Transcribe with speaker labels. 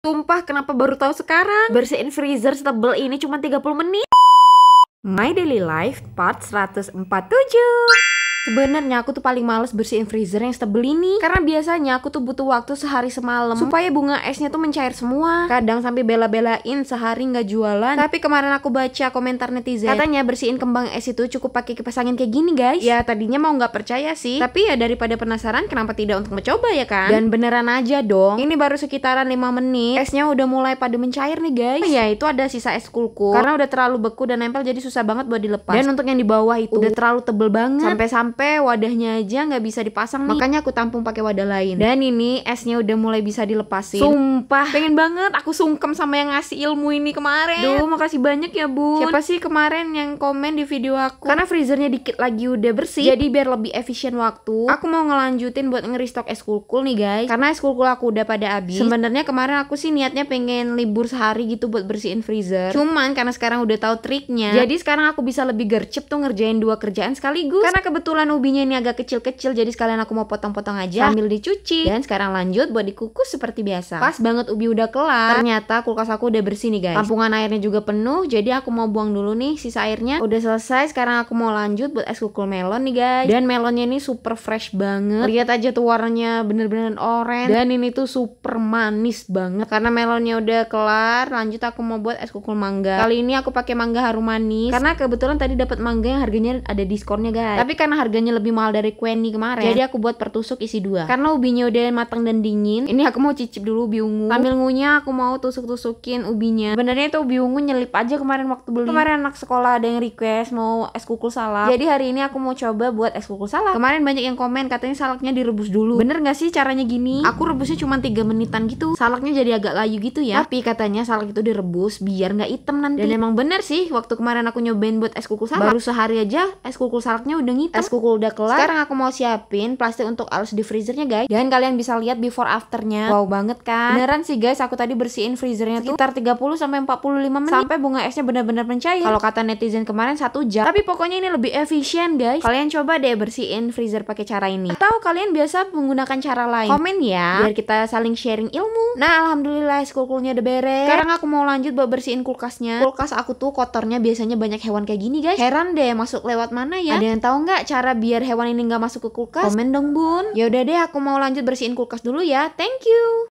Speaker 1: tumpah kenapa baru tahu sekarang? Bersihin freezer setebel ini cuma 30 menit. My Daily Life part 147. Sebenarnya aku tuh paling males bersihin freezer yang setebel ini Karena biasanya aku tuh butuh waktu sehari semalam Supaya bunga esnya tuh mencair semua Kadang sampai bela-belain sehari nggak jualan Tapi kemarin aku baca komentar netizen Katanya bersihin kembang es itu cukup pakai kipas angin kayak gini guys Ya tadinya mau nggak percaya sih Tapi ya daripada penasaran kenapa tidak untuk mencoba ya kan Dan beneran aja dong Ini baru sekitaran 5 menit Esnya udah mulai pada mencair nih guys oh, Ya itu ada sisa es kulku Karena udah terlalu beku dan nempel jadi susah banget buat dilepas Dan untuk yang di bawah itu udah terlalu tebel banget Sampai-sampai sampai wadahnya aja nggak bisa dipasang nih. Makanya aku tampung pakai wadah lain. Dan ini esnya udah mulai bisa dilepasin. Sumpah. Pengen banget aku sungkem sama yang ngasih ilmu ini kemarin. Duh, makasih banyak ya, Bu. Siapa sih kemarin yang komen di video aku? Karena freezernya dikit lagi udah bersih. Jadi biar lebih efisien waktu, aku mau ngelanjutin buat ngeristok es kulkul nih, guys. Karena es kulkul aku udah pada habis. Sebenarnya kemarin aku sih niatnya pengen libur sehari gitu buat bersihin freezer. Cuman karena sekarang udah tahu triknya. Jadi sekarang aku bisa lebih gercep tuh ngerjain dua kerjaan sekaligus. Karena kebetulan kebetulan ubinya ini agak kecil-kecil jadi sekalian aku mau potong-potong aja sambil dicuci. Dan sekarang lanjut buat dikukus seperti biasa. Pas banget ubi udah kelar. Ternyata kulkas aku udah bersih nih guys. Tampungan airnya juga penuh jadi aku mau buang dulu nih sisa airnya. Udah selesai sekarang aku mau lanjut buat es kukul melon nih guys. Dan melonnya ini super fresh banget. Lihat aja tuh warnanya bener-bener orange dan ini tuh super manis banget. Karena melonnya udah kelar, lanjut aku mau buat es kukul mangga. Kali ini aku pakai mangga harum manis karena kebetulan tadi dapat mangga yang harganya ada diskonnya guys. Tapi karena harga harganya lebih mahal dari kue kemarin jadi aku buat pertusuk isi dua karena ubinya udah matang dan dingin ini aku mau cicip dulu ubi ungu sambil ngunya aku mau tusuk-tusukin ubinya benernya itu ubi ungu nyelip aja kemarin waktu beli kemarin anak sekolah ada yang request mau es kukul salak jadi hari ini aku mau coba buat es kukul salak kemarin banyak yang komen katanya salaknya direbus dulu bener gak sih caranya gini aku rebusnya cuma tiga menitan gitu salaknya jadi agak layu gitu ya tapi katanya salak itu direbus biar nggak hitam nanti dan emang bener sih waktu kemarin aku nyobain buat es kukul salak baru sehari aja es kukul salaknya udah ngitung kuku udah kelar. Sekarang aku mau siapin plastik untuk alus di freezernya guys. Dan kalian bisa lihat before afternya. Wow banget kan? Beneran sih guys, aku tadi bersihin freezernya tuh sekitar 30 sampai 45 menit sampai bunga esnya benar-benar mencair. Kalau kata netizen kemarin satu jam. Tapi pokoknya ini lebih efisien guys. Kalian coba deh bersihin freezer pakai cara ini. Atau kalian biasa menggunakan cara lain. Komen ya, biar kita saling sharing ilmu. Nah, alhamdulillah skulkulnya nya udah beres. Sekarang aku mau lanjut buat bersihin kulkasnya. Kulkas aku tuh kotornya biasanya banyak hewan kayak gini guys. Heran deh masuk lewat mana ya? Ada yang tahu nggak cara cara biar hewan ini nggak masuk ke kulkas? Komen dong bun. Yaudah deh aku mau lanjut bersihin kulkas dulu ya. Thank you.